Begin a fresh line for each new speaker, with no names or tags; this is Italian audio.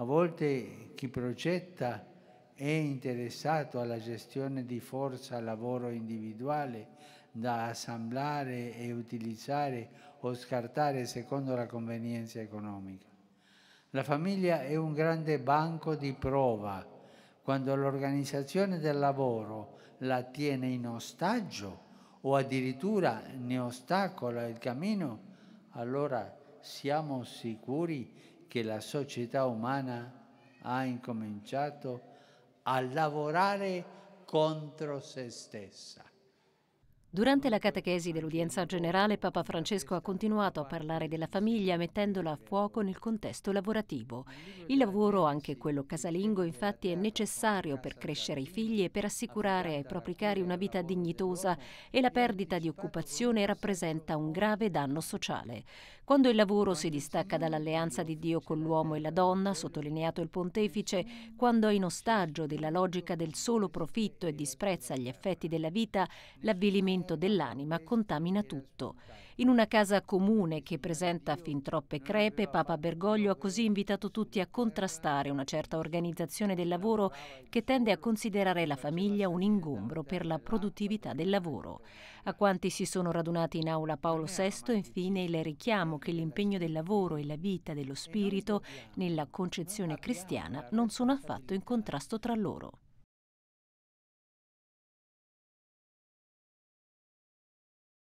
A volte chi progetta è interessato alla gestione di forza lavoro individuale da assemblare e utilizzare o scartare secondo la convenienza economica. La famiglia è un grande banco di prova. Quando l'organizzazione del lavoro la tiene in ostaggio o addirittura ne ostacola il cammino, allora siamo sicuri che la società umana ha incominciato a lavorare contro se stessa.
Durante la catechesi dell'udienza generale, Papa Francesco ha continuato a parlare della famiglia mettendola a fuoco nel contesto lavorativo. Il lavoro, anche quello casalingo, infatti è necessario per crescere i figli e per assicurare ai propri cari una vita dignitosa e la perdita di occupazione rappresenta un grave danno sociale. Quando il lavoro si distacca dall'alleanza di Dio con l'uomo e la donna, sottolineato il pontefice, quando è in ostaggio della logica del solo profitto e disprezza gli effetti della vita, l'avvilimento smarrimento dell'anima contamina tutto. In una casa comune che presenta fin troppe crepe, Papa Bergoglio ha così invitato tutti a contrastare una certa organizzazione del lavoro che tende a considerare la famiglia un ingombro per la produttività del lavoro. A quanti si sono radunati in aula Paolo VI, infine, il richiamo che l'impegno del lavoro e la vita dello spirito nella concezione cristiana non sono affatto in contrasto tra loro.